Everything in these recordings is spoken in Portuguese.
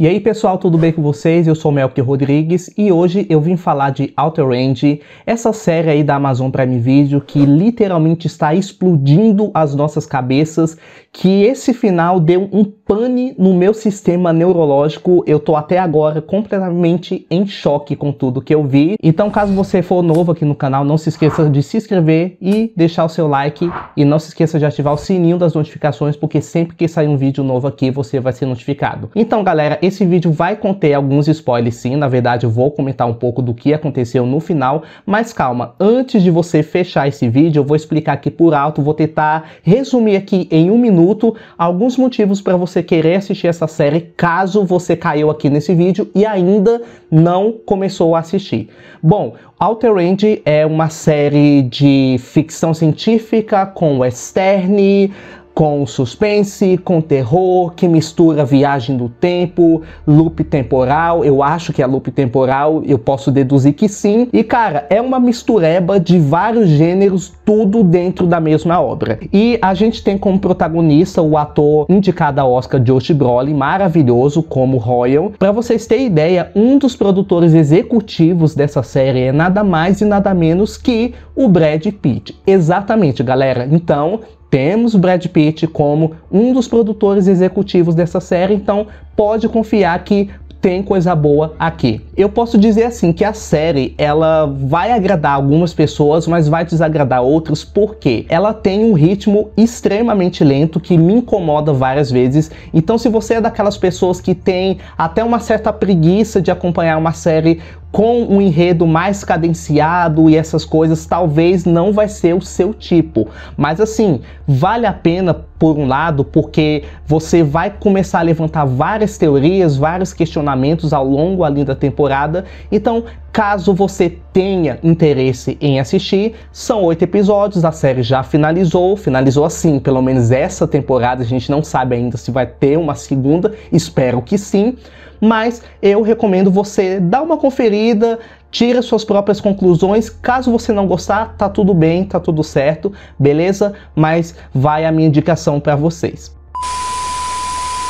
E aí pessoal, tudo bem com vocês? Eu sou Melk Rodrigues e hoje eu vim falar de Outer Range, essa série aí da Amazon Prime Video que literalmente está explodindo as nossas cabeças, que esse final deu um pane no meu sistema neurológico, eu tô até agora completamente em choque com tudo que eu vi. Então caso você for novo aqui no canal, não se esqueça de se inscrever e deixar o seu like e não se esqueça de ativar o sininho das notificações porque sempre que sair um vídeo novo aqui você vai ser notificado. Então galera, esse vídeo vai conter alguns spoilers sim, na verdade eu vou comentar um pouco do que aconteceu no final, mas calma, antes de você fechar esse vídeo, eu vou explicar aqui por alto, vou tentar resumir aqui em um minuto alguns motivos para você querer assistir essa série caso você caiu aqui nesse vídeo e ainda não começou a assistir. Bom, Outer Range é uma série de ficção científica com western, com suspense, com terror, que mistura viagem do tempo, loop temporal. Eu acho que é loop temporal, eu posso deduzir que sim. E cara, é uma mistureba de vários gêneros, tudo dentro da mesma obra. E a gente tem como protagonista o ator indicado ao Oscar Josh Brolin, maravilhoso como Royal. Para vocês terem ideia, um dos produtores executivos dessa série é nada mais e nada menos que o Brad Pitt. Exatamente, galera. Então, temos Brad Pitt como um dos produtores executivos dessa série, então pode confiar que tem coisa boa aqui. Eu posso dizer assim que a série ela vai agradar algumas pessoas, mas vai desagradar outras porque ela tem um ritmo extremamente lento que me incomoda várias vezes. Então, se você é daquelas pessoas que tem até uma certa preguiça de acompanhar uma série com um enredo mais cadenciado e essas coisas, talvez não vai ser o seu tipo. Mas assim, vale a pena por um lado, porque você vai começar a levantar várias teorias, vários questionamentos ao longo ali da temporada. Então, caso você tenha interesse em assistir, são oito episódios, a série já finalizou, finalizou assim, pelo menos essa temporada, a gente não sabe ainda se vai ter uma segunda, espero que sim mas eu recomendo você dar uma conferida, tira suas próprias conclusões. Caso você não gostar, tá tudo bem, tá tudo certo, beleza? Mas vai a minha indicação para vocês.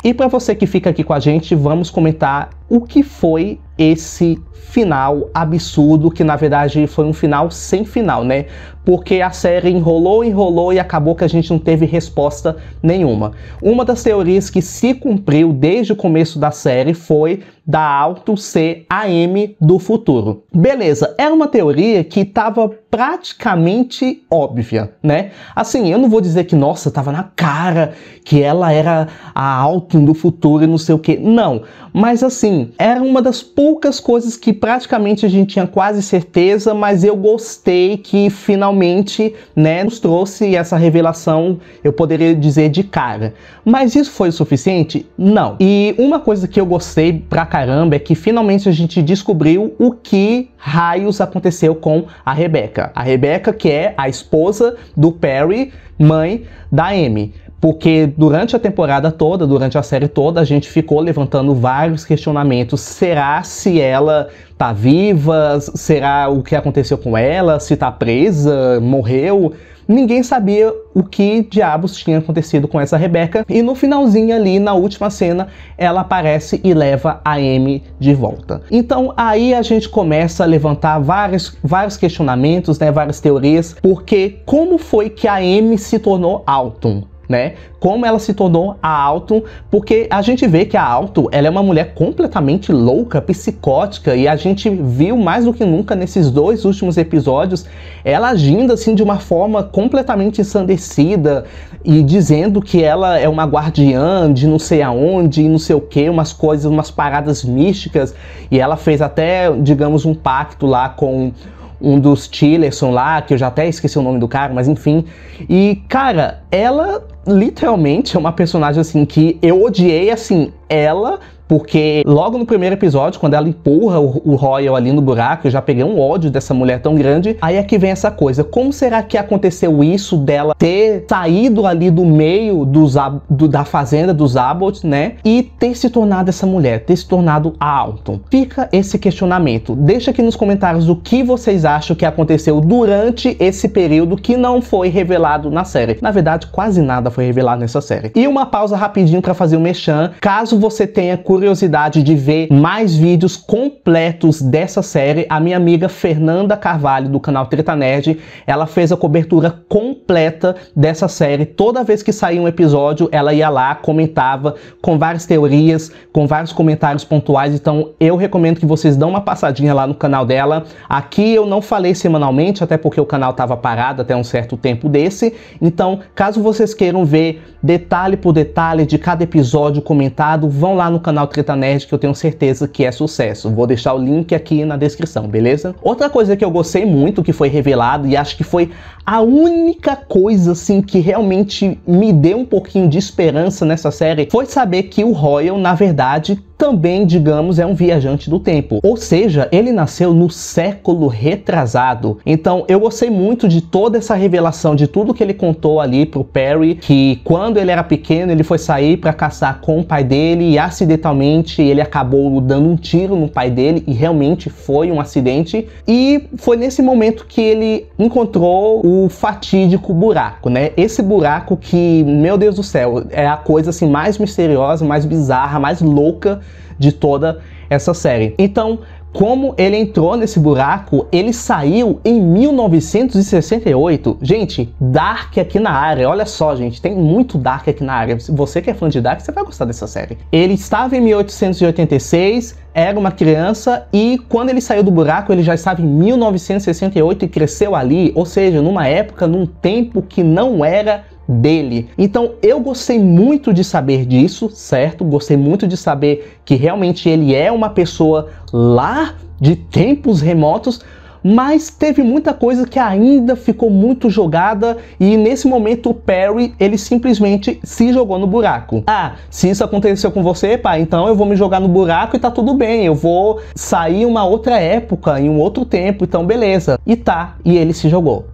E para você que fica aqui com a gente, vamos comentar o que foi esse final absurdo, que na verdade foi um final sem final, né? Porque a série enrolou, enrolou e acabou que a gente não teve resposta nenhuma. Uma das teorias que se cumpriu desde o começo da série foi da Alto C do futuro. Beleza, era uma teoria que estava praticamente óbvia, né? Assim, eu não vou dizer que, nossa, tava na cara que ela era a Alto do futuro e não sei o que. Não, mas assim, era é uma das poucas coisas que praticamente a gente tinha quase certeza, mas eu gostei que finalmente, né, nos trouxe essa revelação, eu poderia dizer de cara. Mas isso foi o suficiente? Não. E uma coisa que eu gostei pra caramba é que finalmente a gente descobriu o que raios aconteceu com a Rebecca. A Rebecca que é a esposa do Perry, mãe da Amy porque durante a temporada toda, durante a série toda, a gente ficou levantando vários questionamentos. Será se ela tá viva? Será o que aconteceu com ela? Se tá presa? Morreu? Ninguém sabia o que diabos tinha acontecido com essa Rebeca. E no finalzinho ali, na última cena, ela aparece e leva a Amy de volta. Então aí a gente começa a levantar vários, vários questionamentos, né, várias teorias, porque como foi que a Amy se tornou Alton? né? Como ela se tornou a Alto, porque a gente vê que a Alto ela é uma mulher completamente louca, psicótica, e a gente viu mais do que nunca nesses dois últimos episódios ela agindo assim de uma forma completamente ensandecida e dizendo que ela é uma guardiã de não sei aonde e não sei o que, umas coisas, umas paradas místicas, e ela fez até, digamos, um pacto lá com um dos Tillerson lá, que eu já até esqueci o nome do cara, mas enfim. E, cara, ela literalmente é uma personagem assim que eu odiei assim, ela porque logo no primeiro episódio, quando ela empurra o, Royal ali no buraco, eu já peguei um ódio dessa mulher tão grande. Aí é que vem essa coisa: como será que aconteceu isso dela ter saído ali do meio dos, do, da fazenda dos Abbott, né? E ter se tornado essa mulher, ter se tornado a Alton? Fica esse questionamento. Deixa aqui nos comentários o que vocês acham que aconteceu durante esse período que não foi revelado na série. Na verdade, verdade, quase nada foi revelado nessa série. E uma pausa rapidinho para fazer o um merchan, caso você tenha curiosidade de ver mais vídeos completos dessa série, a minha amiga Fernanda Carvalho, do canal Treta Nerd, ela fez a cobertura completa dessa série. Toda vez que saía um episódio, ela ia lá, comentava com várias teorias, com vários comentários pontuais. Então eu recomendo que vocês dão uma passadinha lá no canal dela. Aqui eu não falei semanalmente, até porque o canal estava parado até um certo tempo desse. Então, caso Caso vocês queiram ver detalhe por detalhe de cada episódio comentado, vão lá no canal Treta Nerd que eu tenho certeza que é sucesso. Vou deixar o link aqui na descrição, beleza? Outra coisa que eu gostei muito que foi revelado e acho que foi a única coisa assim que realmente me deu um pouquinho de esperança nessa série foi saber que o Royal na verdade também, digamos, é um viajante do tempo. Ou seja, ele nasceu no século retrasado. Então, eu gostei muito de toda essa revelação, de tudo que ele contou ali pro Perry, que quando ele era pequeno, ele foi sair para caçar com o pai dele e acidentalmente ele acabou dando um tiro no pai dele e realmente foi um acidente. E foi nesse momento que ele encontrou o fatídico buraco, né? Esse buraco que, meu Deus do céu, é a coisa assim mais misteriosa, mais bizarra, mais louca de toda essa série. Então, como ele entrou nesse buraco, ele saiu em 1968. Gente, Dark aqui na área. Olha só, gente, tem muito Dark aqui na área. Se você que é fã de Dark, você vai gostar dessa série. Ele estava em 1886, era uma criança e quando ele saiu do buraco, ele já estava em 1968 e cresceu ali, ou seja, numa época, num tempo que não era dele. Então eu gostei muito de saber disso, certo? Gostei muito de saber que realmente ele é uma pessoa lá de tempos remotos, mas teve muita coisa que ainda ficou muito jogada e nesse momento o Perry ele simplesmente se jogou no buraco. Ah, se isso aconteceu com você, pá, então eu vou me jogar no buraco e tá tudo bem, eu vou sair uma outra época, em um outro tempo, então beleza. E tá, e ele se jogou.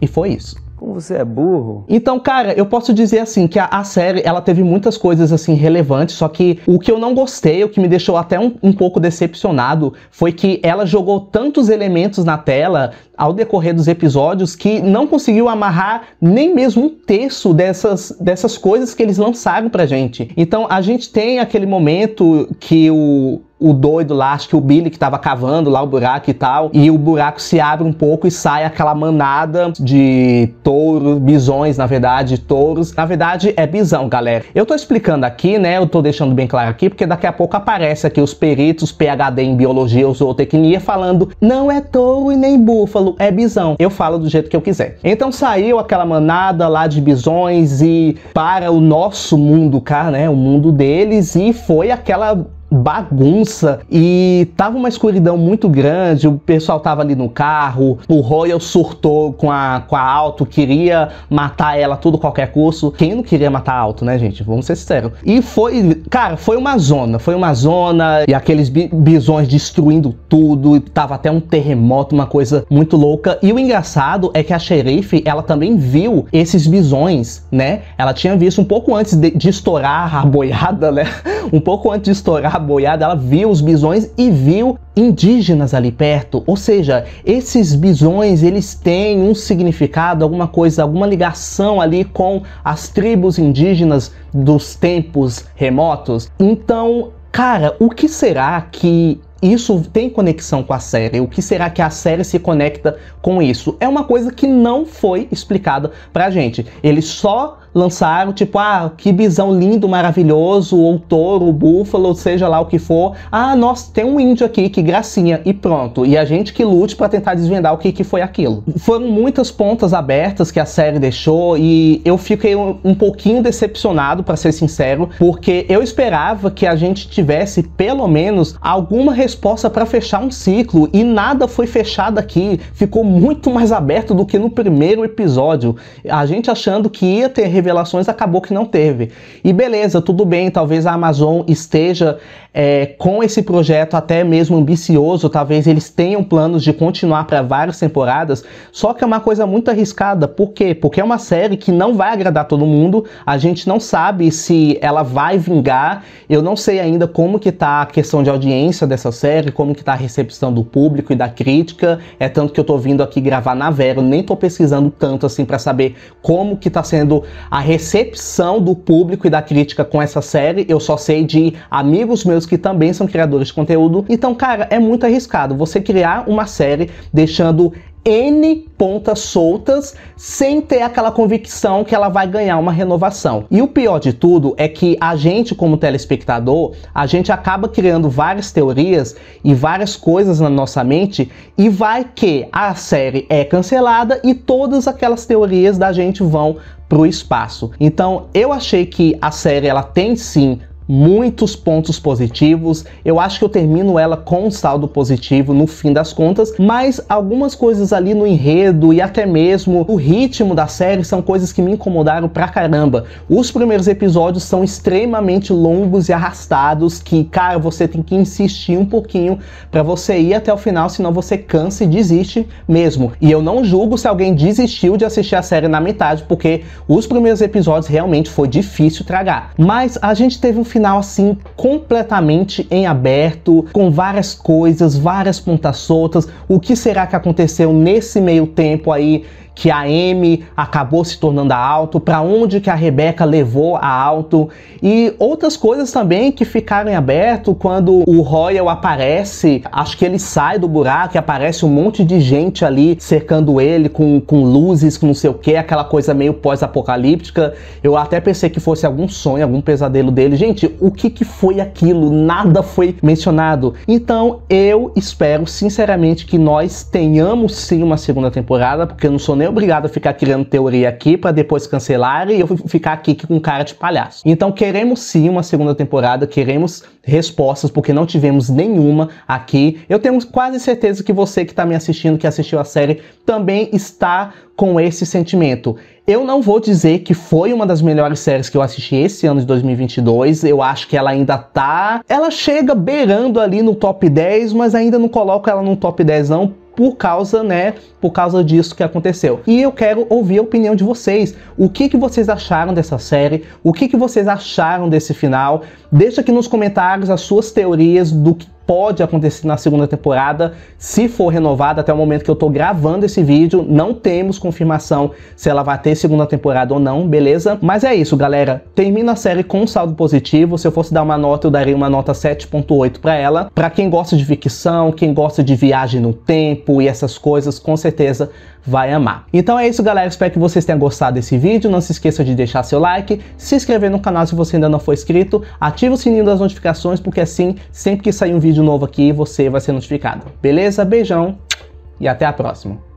E foi isso. Como você é burro. Então, cara, eu posso dizer assim que a, a, série ela teve muitas coisas assim relevantes, só que o que eu não gostei, o que me deixou até um, um pouco decepcionado, foi que ela jogou tantos elementos na tela ao decorrer dos episódios que não conseguiu amarrar nem mesmo um terço dessas, dessas coisas que eles lançaram pra gente. Então, a gente tem aquele momento que o o doido lá, acho que o Billy que tava cavando lá o buraco e tal, e o buraco se abre um pouco e sai aquela manada de touros, bisões, na verdade, touros. Na verdade, é bisão, galera. Eu tô explicando aqui, né? Eu tô deixando bem claro aqui, porque daqui a pouco aparece aqui os peritos, PhD em biologia ou zootecnia, falando: não é touro e nem búfalo, é bisão. Eu falo do jeito que eu quiser. Então saiu aquela manada lá de bisões e para o nosso mundo, cara, né? O mundo deles, e foi aquela bagunça e tava uma escuridão muito grande, o pessoal tava ali no carro, o Royal surtou com a, com a Alto, queria matar ela tudo qualquer curso. Quem não queria matar a Alto, né, gente? Vamos ser sinceros. E foi, cara, foi uma zona, foi uma zona e aqueles bisões destruindo tudo, e tava até um terremoto, uma coisa muito louca. E o engraçado é que a xerife, ela também viu esses bisões, né? Ela tinha visto um pouco antes de, de estourar a boiada, né? Um pouco antes de estourar boiada, ela viu os bisões e viu indígenas ali perto, ou seja, esses bisões eles têm um significado, alguma coisa, alguma ligação ali com as tribos indígenas dos tempos remotos. Então, cara, o que será que isso tem conexão com a série? O que será que a série se conecta com isso? É uma coisa que não foi explicada pra gente. Ele só lançaram, tipo, ah, que bisão lindo, maravilhoso, ou touro, ou búfalo, ou seja lá o que for. Ah, nossa, tem um índio aqui, que gracinha, e pronto. E a gente que lute para tentar desvendar o que, que foi aquilo. Foram muitas pontas abertas que a série deixou e eu fiquei um, um pouquinho decepcionado, para ser sincero, porque eu esperava que a gente tivesse pelo menos alguma resposta para fechar um ciclo e nada foi fechado aqui. Ficou muito mais aberto do que no primeiro episódio. A gente achando que ia ter revelações acabou que não teve. E beleza, tudo bem, talvez a Amazon esteja é, com esse projeto até mesmo ambicioso, talvez eles tenham planos de continuar para várias temporadas, só que é uma coisa muito arriscada. Por quê? Porque é uma série que não vai agradar todo mundo, a gente não sabe se ela vai vingar, eu não sei ainda como que tá a questão de audiência dessa série, como que tá a recepção do público e da crítica, é tanto que eu tô vindo aqui gravar na Vero, nem tô pesquisando tanto assim para saber como que tá sendo a recepção do público e da crítica com essa série, eu só sei de amigos meus que também são criadores de conteúdo. Então, cara, é muito arriscado você criar uma série deixando N pontas soltas sem ter aquela convicção que ela vai ganhar uma renovação. E o pior de tudo é que a gente, como telespectador, a gente acaba criando várias teorias e várias coisas na nossa mente e vai que a série é cancelada e todas aquelas teorias da gente vão para o espaço. Então eu achei que a série ela tem sim muitos pontos positivos. Eu acho que eu termino ela com um saldo positivo no fim das contas, mas algumas coisas ali no enredo e até mesmo o ritmo da série são coisas que me incomodaram pra caramba. Os primeiros episódios são extremamente longos e arrastados que, cara, você tem que insistir um pouquinho para você ir até o final, senão você cansa e desiste mesmo. E eu não julgo se alguém desistiu de assistir a série na metade, porque os primeiros episódios realmente foi difícil tragar. Mas a gente teve um final assim completamente em aberto, com várias coisas, várias pontas soltas. O que será que aconteceu nesse meio tempo aí que a M acabou se tornando a Alto, para onde que a Rebeca levou a Alto e outras coisas também que ficaram em aberto quando o Royal aparece, acho que ele sai do buraco e aparece um monte de gente ali cercando ele com, com luzes, com não sei o que, aquela coisa meio pós-apocalíptica. Eu até pensei que fosse algum sonho, algum pesadelo dele. Gente, o que que foi aquilo? Nada foi mencionado. Então, eu espero sinceramente que nós tenhamos sim uma segunda temporada, porque eu não sou nem obrigado a ficar criando teoria aqui para depois cancelar e eu ficar aqui com cara de palhaço. Então queremos sim uma segunda temporada, queremos respostas porque não tivemos nenhuma aqui. Eu tenho quase certeza que você que está me assistindo, que assistiu a série, também está com esse sentimento. Eu não vou dizer que foi uma das melhores séries que eu assisti esse ano de 2022. Eu acho que ela ainda tá. Ela chega beirando ali no top 10, mas ainda não coloco ela no top 10 não, por causa, né, por causa disso que aconteceu. E eu quero ouvir a opinião de vocês. O que, que vocês acharam dessa série? O que, que vocês acharam desse final? Deixa aqui nos comentários as suas teorias do que pode acontecer na segunda temporada, se for renovada. Até o momento que eu tô gravando esse vídeo, não temos confirmação se ela vai ter segunda temporada ou não, beleza? Mas é isso, galera. Termina a série com um saldo positivo. Se eu fosse dar uma nota, eu daria uma nota 7.8 para ela. Para quem gosta de ficção, quem gosta de viagem no tempo e essas coisas, com certeza vai amar. Então é isso, galera. Espero que vocês tenham gostado desse vídeo. Não se esqueça de deixar seu like, se inscrever no canal se você ainda não for inscrito, ativa o sininho das notificações, porque assim, sempre que sair um vídeo vídeo novo aqui, você vai ser notificado. Beleza? Beijão e até a próxima.